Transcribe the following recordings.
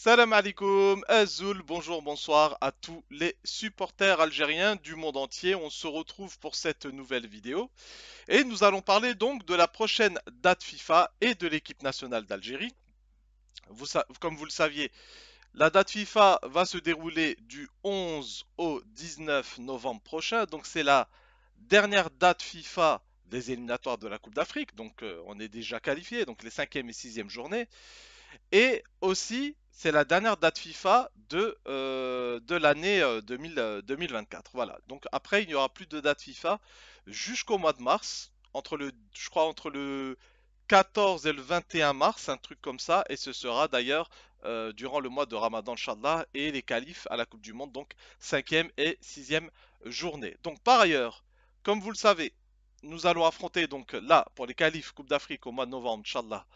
Salam alaikum, Azul, bonjour, bonsoir à tous les supporters algériens du monde entier. On se retrouve pour cette nouvelle vidéo et nous allons parler donc de la prochaine date FIFA et de l'équipe nationale d'Algérie. comme vous le saviez, la date FIFA va se dérouler du 11 au 19 novembre prochain, donc c'est la dernière date FIFA des éliminatoires de la Coupe d'Afrique, donc euh, on est déjà qualifié, donc les 5e et 6e journées. Et aussi, c'est la dernière date FIFA de, euh, de l'année 2024. Euh, euh, voilà. Donc après, il n'y aura plus de date FIFA jusqu'au mois de mars, entre le, je crois entre le 14 et le 21 mars, un truc comme ça. Et ce sera d'ailleurs durant le mois de Ramadan, Inch'Allah, et les qualifs à la Coupe du Monde, donc 5e et 6e journée. Donc par ailleurs, comme vous le savez, nous allons affronter donc là, pour les qualifs Coupe d'Afrique au mois de novembre, Inch'Allah,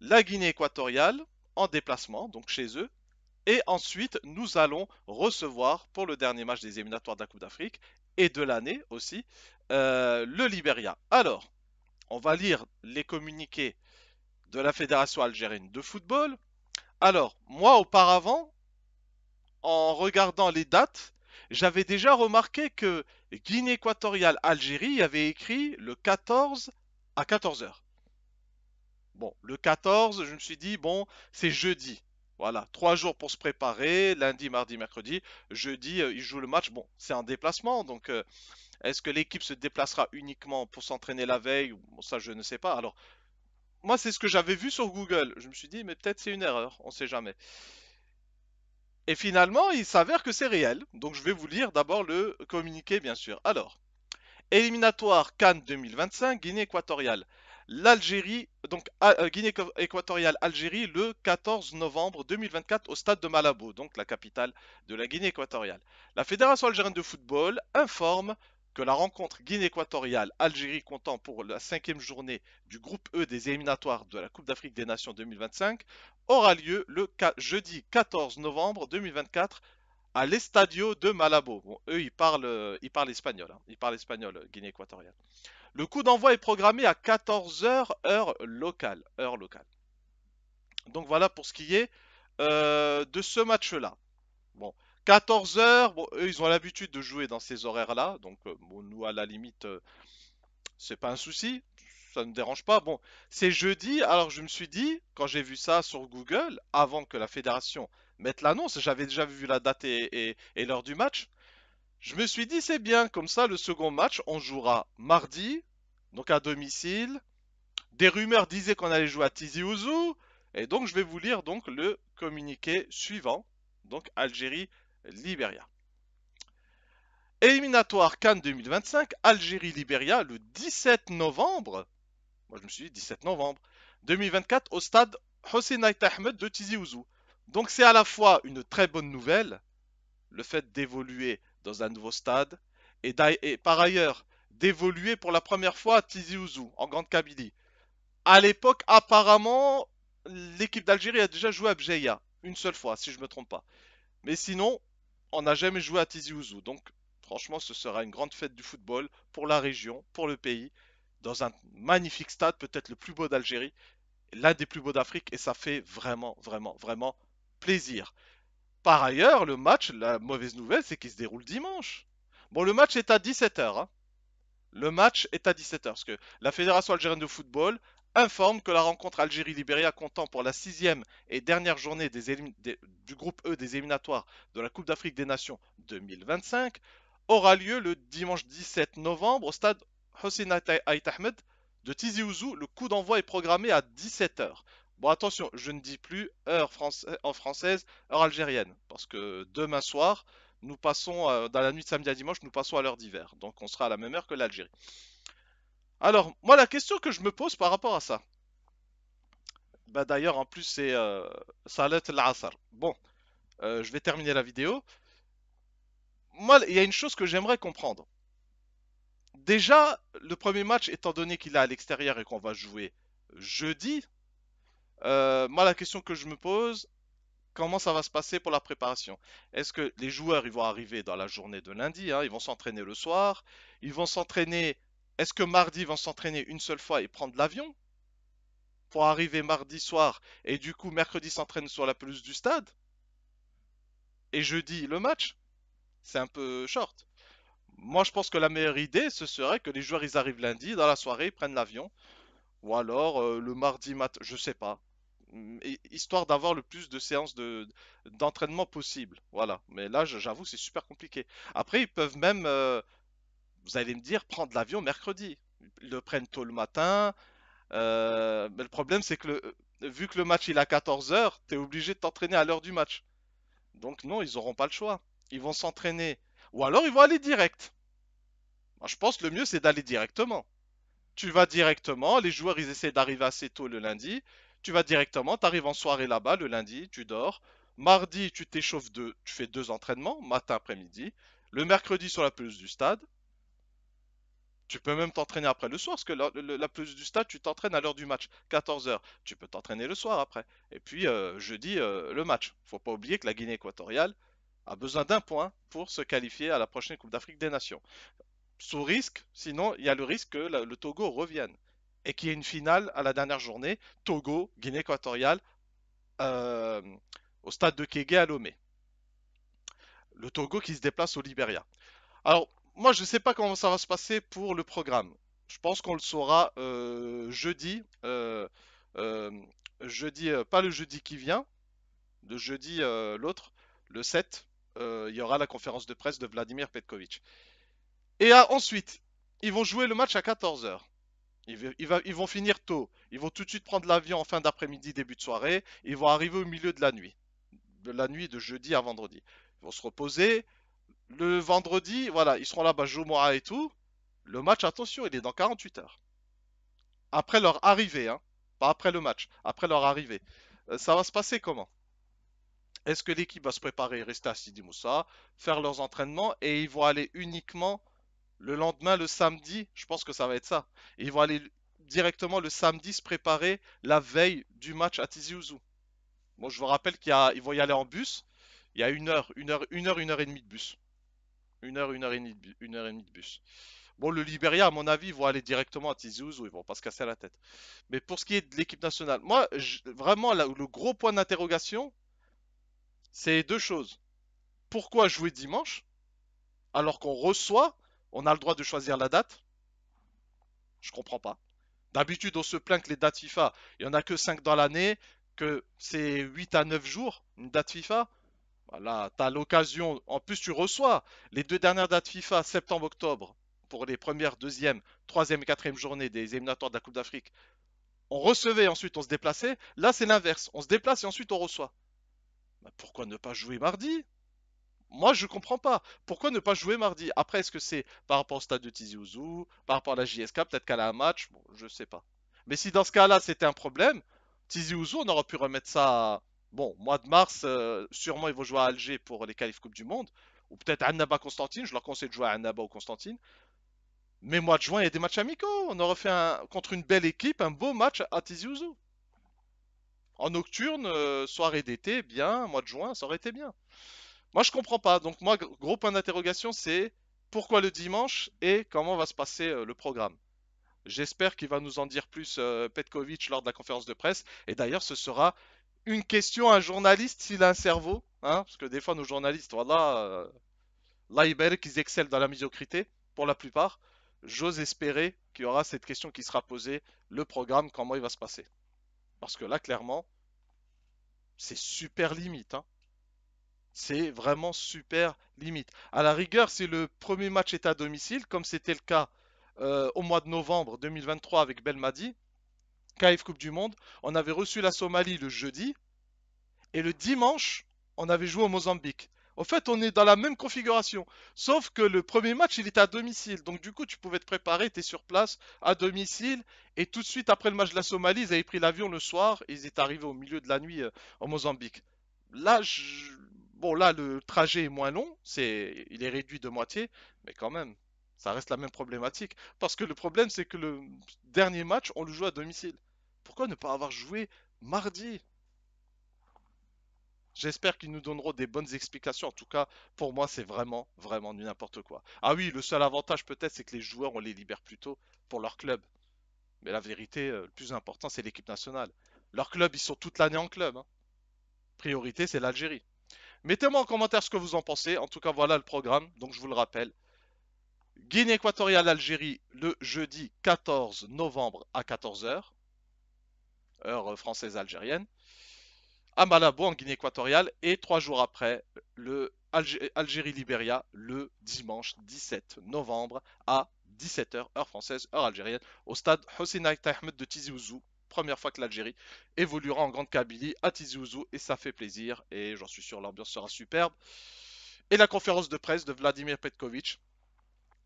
la Guinée équatoriale en déplacement, donc chez eux. Et ensuite, nous allons recevoir pour le dernier match des éliminatoires de la Coupe d'Afrique et de l'année aussi euh, le Liberia. Alors, on va lire les communiqués de la Fédération algérienne de football. Alors, moi auparavant, en regardant les dates, j'avais déjà remarqué que Guinée équatoriale Algérie avait écrit le 14 à 14 heures. Bon, le 14, je me suis dit, bon, c'est jeudi. Voilà, trois jours pour se préparer, lundi, mardi, mercredi. Jeudi, ils euh, il joue le match. Bon, c'est un déplacement, donc euh, est-ce que l'équipe se déplacera uniquement pour s'entraîner la veille Ça, je ne sais pas. Alors, moi, c'est ce que j'avais vu sur Google. Je me suis dit, mais peut-être c'est une erreur, on ne sait jamais. Et finalement, il s'avère que c'est réel. Donc, je vais vous lire d'abord le communiqué, bien sûr. Alors, éliminatoire Cannes 2025, Guinée équatoriale l'Algérie, donc euh, Guinée équatoriale Algérie, le 14 novembre 2024 au stade de Malabo, donc la capitale de la Guinée équatoriale. La Fédération algérienne de football informe que la rencontre Guinée équatoriale Algérie comptant pour la cinquième journée du groupe E des éliminatoires de la Coupe d'Afrique des Nations 2025 aura lieu le jeudi 14 novembre 2024 à l'Estadio de Malabo. Bon, eux, ils parlent, euh, ils parlent espagnol. Hein. Ils parlent espagnol, Guinée équatoriale. Le coup d'envoi est programmé à 14h heure locale. Heure locale. Donc voilà pour ce qui est euh, de ce match-là. Bon, 14h, ils ont l'habitude de jouer dans ces horaires-là. Donc euh, bon, nous, à la limite, euh, c'est pas un souci. Ça ne dérange pas. Bon, c'est jeudi. Alors je me suis dit, quand j'ai vu ça sur Google, avant que la fédération mette l'annonce, j'avais déjà vu la date et, et l'heure du match. Je me suis dit, c'est bien, comme ça, le second match, on jouera mardi, donc à domicile. Des rumeurs disaient qu'on allait jouer à Tizi Ouzou. Et donc, je vais vous lire donc le communiqué suivant, donc Algérie-Libéria. Éliminatoire Cannes 2025, Algérie-Libéria, le 17 novembre. Moi, je me suis dit 17 novembre 2024 au stade Hossein Ahmed de Tizi Ouzou. Donc, c'est à la fois une très bonne nouvelle, le fait d'évoluer dans un nouveau stade, et, par ailleurs d'évoluer pour la première fois à Tizi Ouzou, en Grande Kabylie. À l'époque, apparemment, l'équipe d'Algérie a déjà joué à Béjaïa une seule fois, si je ne me trompe pas. Mais sinon, on n'a jamais joué à Tizi Ouzou. Donc, franchement, ce sera une grande fête du football pour la région, pour le pays, dans un magnifique stade, peut-être le plus beau d'Algérie, l'un des plus beaux d'Afrique, et ça fait vraiment, vraiment, vraiment plaisir. Par ailleurs, le match, la mauvaise nouvelle, c'est qu'il se déroule dimanche. Bon, le match est à 17h. Hein. Le match est à 17h, parce que la Fédération algérienne de football informe que la rencontre Algérie-Libéria comptant pour la sixième et dernière journée du groupe E des éliminatoires de la Coupe d'Afrique des Nations 2025 aura lieu le dimanche 17 novembre au stade Hossein Ait Ahmed de Tizi Ouzou. Le coup d'envoi est programmé à 17h. Bon, attention, je ne dis plus heure française, euh, en française, heure algérienne, parce que demain soir, nous passons, euh, dans la nuit de samedi à dimanche, nous passons à l'heure d'hiver. Donc on sera à la même heure que l'Algérie. Alors, moi, la question que je me pose par rapport à ça, bah, d'ailleurs, en plus, c'est euh, Salat al Bon, euh, je vais terminer la vidéo. Moi, il y a une chose que j'aimerais comprendre. Déjà, le premier match, étant donné qu'il est à l'extérieur et qu'on va jouer jeudi, euh, moi, la question que je me pose, comment ça va se passer pour la préparation Est-ce que les joueurs, ils vont arriver dans la journée de lundi, hein, ils vont s'entraîner le soir, ils vont s'entraîner, est-ce que mardi, ils vont s'entraîner une seule fois et prendre l'avion pour arriver mardi soir et du coup mercredi s'entraîne sur la pelouse du stade et jeudi le match C'est un peu short. Moi, je pense que la meilleure idée, ce serait que les joueurs, ils arrivent lundi, dans la soirée, ils prennent l'avion. Ou alors euh, le mardi matin, je sais pas histoire d'avoir le plus de séances d'entraînement possible. Voilà. Mais là, j'avoue, c'est super compliqué. Après, ils peuvent même, euh, vous allez me dire, prendre l'avion mercredi. Ils le prennent tôt le matin. Euh, mais le problème, c'est que euh, vu que le match il est à 14h, tu es obligé de t'entraîner à l'heure du match. Donc non, ils n'auront pas le choix. Ils vont s'entraîner. Ou alors ils vont aller direct. je pense que le mieux, c'est d'aller directement. Tu vas directement, les joueurs, ils essaient d'arriver assez tôt le lundi. Tu vas directement, tu arrives en soirée là-bas le lundi, tu dors. Mardi, tu t'échauffes deux, tu fais deux entraînements, matin, après-midi. Le mercredi sur la pelouse du stade. Tu peux même t'entraîner après le soir, parce que la, pelouse du stade, tu t'entraînes à l'heure du match, 14h. Tu peux t'entraîner le soir après. Et puis euh, jeudi, euh, le match. Faut pas oublier que la Guinée équatoriale a besoin d'un point pour se qualifier à la prochaine Coupe d'Afrique des Nations. Sous risque, sinon il y a le risque que le Togo revienne et qu'il y ait une finale à la dernière journée, Togo, Guinée équatoriale, euh, au stade de Kege à Lomé. Le Togo qui se déplace au Liberia. Alors, moi, je ne sais pas comment ça va se passer pour le programme. Je pense qu'on le saura euh, jeudi. Euh, jeudi, pas le jeudi qui vient, le jeudi l'autre, le 7, il y aura la conférence de presse de Vladimir Petkovic. Et ensuite, ils vont jouer le match à 14h. Ils, vont finir tôt. Ils vont tout de suite prendre l'avion en fin d'après-midi, début de soirée. ils vont arriver au milieu de la nuit. De la nuit de jeudi à vendredi. Ils vont se reposer. Le vendredi, voilà, ils seront là-bas Jomoa et tout. Le match, attention, il est dans 48 heures. Après leur arrivée, hein. Pas après le match, après leur arrivée. Euh, ça va se passer comment Est-ce que l'équipe va se préparer, rester à Sidi Moussa, faire leurs entraînements et ils vont aller uniquement le lendemain, le samedi, je pense que ça va être ça. ils vont aller directement le samedi se préparer la veille du match à Tizi Bon, je vous rappelle qu'ils vont y aller en bus. Il y a une heure, une heure, une heure, une heure et demie de bus. Une heure, une heure et demie, de, une heure et demie de bus. Bon, le Libéria, à mon avis, ils vont aller directement à Tiziouzou. Ils Ils vont pas se casser la tête. Mais pour ce qui est de l'équipe nationale, moi, vraiment, le gros point d'interrogation, c'est deux choses. Pourquoi jouer dimanche alors qu'on reçoit on a le droit de choisir la date Je comprends pas. D'habitude, on se plaint que les dates FIFA, il n'y en a que 5 dans l'année, que c'est 8 à 9 jours, une date FIFA. Voilà, tu as l'occasion, en plus tu reçois les deux dernières dates FIFA, septembre-octobre, pour les premières, deuxième, troisième et quatrième journée des éliminatoires de la Coupe d'Afrique. On recevait, ensuite on se déplaçait. Là, c'est l'inverse. On se déplace et ensuite on reçoit. Mais bah, pourquoi ne pas jouer mardi moi, je comprends pas. Pourquoi ne pas jouer mardi Après, est-ce que c'est par rapport au stade de Tizi Ouzou, par rapport à la JSK, peut-être qu'elle a un match Bon, je sais pas. Mais si dans ce cas-là, c'était un problème, Tizi Ouzou, on aurait pu remettre ça. Bon, mois de mars, euh, sûrement ils vont jouer à Alger pour les qualifs Coupe du Monde. Ou peut-être à Annaba Constantine, je leur conseille de jouer à Annaba ou Constantine. Mais mois de juin, il y a des matchs amicaux. On aurait fait un... contre une belle équipe, un beau match à Tizi Ouzou. En nocturne, euh, soirée d'été, bien. Mois de juin, ça aurait été bien. Moi, je comprends pas. Donc, moi, gros point d'interrogation, c'est pourquoi le dimanche et comment va se passer euh, le programme. J'espère qu'il va nous en dire plus euh, Petkovic lors de la conférence de presse. Et d'ailleurs, ce sera une question à un journaliste s'il a un cerveau. Hein, parce que des fois, nos journalistes, voilà, euh, là, ils qu'ils excellent dans la médiocrité, pour la plupart. J'ose espérer qu'il y aura cette question qui sera posée, le programme, comment il va se passer. Parce que là, clairement, c'est super limite. Hein c'est vraiment super limite. À la rigueur, c'est le premier match est à domicile, comme c'était le cas euh, au mois de novembre 2023 avec Belmadi, KF Coupe du Monde, on avait reçu la Somalie le jeudi et le dimanche, on avait joué au Mozambique. En fait, on est dans la même configuration, sauf que le premier match, il était à domicile. Donc du coup, tu pouvais te préparer, tu es sur place, à domicile. Et tout de suite, après le match de la Somalie, ils avaient pris l'avion le soir et ils étaient arrivés au milieu de la nuit euh, au Mozambique. Là, je... Bon, là, le trajet est moins long, c'est, il est réduit de moitié, mais quand même, ça reste la même problématique. Parce que le problème, c'est que le dernier match, on le joue à domicile. Pourquoi ne pas avoir joué mardi J'espère qu'ils nous donneront des bonnes explications. En tout cas, pour moi, c'est vraiment, vraiment n'importe quoi. Ah oui, le seul avantage peut-être, c'est que les joueurs, on les libère plus tôt pour leur club. Mais la vérité, euh, le plus important, c'est l'équipe nationale. Leur club, ils sont toute l'année en club. Hein. Priorité, c'est l'Algérie. Mettez-moi en commentaire ce que vous en pensez. En tout cas, voilà le programme. Donc, je vous le rappelle. Guinée équatoriale Algérie le jeudi 14 novembre à 14h, heure française algérienne, à Malabo en Guinée équatoriale et trois jours après le Algérie-Libéria le dimanche 17 novembre à 17h, heure française, heure algérienne, au stade Hossein Night Ahmed de Tizi Ouzou première fois que l'Algérie évoluera en Grande Kabylie à Tizi et ça fait plaisir et j'en suis sûr l'ambiance sera superbe. Et la conférence de presse de Vladimir Petkovic,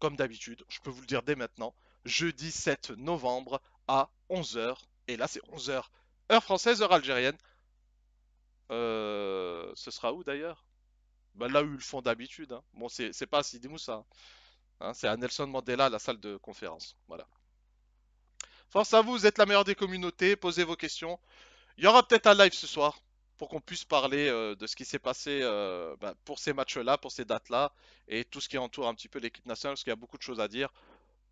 comme d'habitude, je peux vous le dire dès maintenant, jeudi 7 novembre à 11h. Et là c'est 11h, heure française, heure algérienne. Euh, ce sera où d'ailleurs bah Là où ils le font d'habitude. Hein. Bon, c'est pas à Sidi Moussa. Hein. Hein, c'est à Nelson Mandela, la salle de conférence. Voilà. Force à vous, vous êtes la meilleure des communautés, posez vos questions. Il y aura peut-être un live ce soir pour qu'on puisse parler euh, de ce qui s'est passé euh, bah, pour ces matchs-là, pour ces dates-là, et tout ce qui entoure un petit peu l'équipe nationale, parce qu'il y a beaucoup de choses à dire.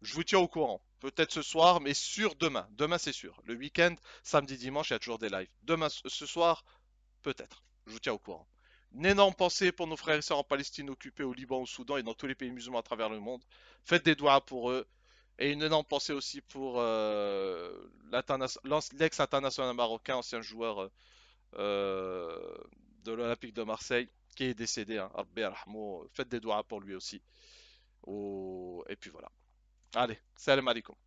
Je vous tiens au courant. Peut-être ce soir, mais sur demain. Demain, c'est sûr. Le week-end, samedi, dimanche, il y a toujours des lives. Demain, ce soir, peut-être. Je vous tiens au courant. Une énorme pensée pour nos frères et sœurs en Palestine occupés au Liban, au Soudan et dans tous les pays musulmans à travers le monde. Faites des doigts pour eux. Et une énorme pensée aussi pour euh, l'ex-international marocain, ancien joueur euh, de l'Olympique de Marseille, qui est décédé. Hein. Faites des doigts pour lui aussi. et puis voilà. Allez, salam alaikum.